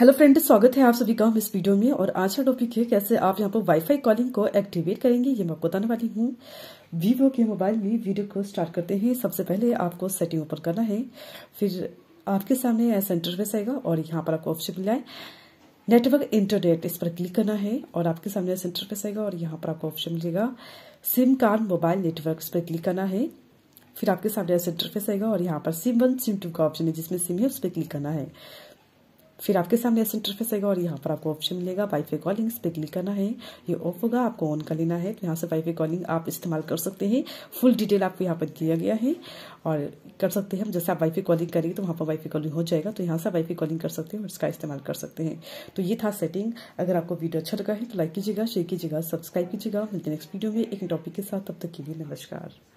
hello friend स्वागत है आप सभी का इस वीडियो में और आज का टॉपिक है कैसे आप यहाँ पर वाईफाई कॉलिंग को एक्टिवेट करेंगे ये मैं आपको बताने वाली हूँ वीवो के मोबाइल में वीडियो को स्टार्ट करते हैं सबसे पहले आपको सेटिंग ओपन करना है फिर आपके सामने ऐसा इंटरफेस आएगा और यहाँ पर आपको ऑप्शन मिला है नेटवर्क इंटरनेट इस पर क्लिक करना है और आपके सामने ऐसा इंटरफेस आएगा और यहाँ पर आपको ऑप्शन मिलेगा सिम कार्ड मोबाइल नेटवर्क इस पर क्लिक करना है फिर आपके सामने ऐसा इंटरफेस आएगा और यहाँ पर सिम वन सिम टू का ऑप्शन है जिसमें सिम है उस पर क्लिक करना है फिर आपके सामने ऐसा इंटरफेस आएगा और यहाँ पर आपको ऑप्शन मिलेगा वाईफाई इस पर क्लिक करना है ये ऑफ होगा आपको ऑन कर लेना है तो यहाँ से वाईफाई कॉलिंग आप इस्तेमाल कर सकते हैं फुल डिटेल आपको यहाँ पर दिया गया है और कर सकते हैं जैसे आप वाईफाई कॉलिंग करेंगे तो वहाँ पर वाईफाई कॉलिंग हो जाएगा तो यहाँ से वाईफाई कॉलिंग कर सकते हैं और इसका इस्तेमाल कर सकते हैं तो ये था सेटिंग अगर आपको वीडियो अच्छा लगा है तो लाइक कीजिएगा शेयर कीजिएगा सब्सक्राइब कीजिएगा मिलते नेक्स्ट वीडियो में एक टॉपिक के साथ तब तक के लिए नमस्कार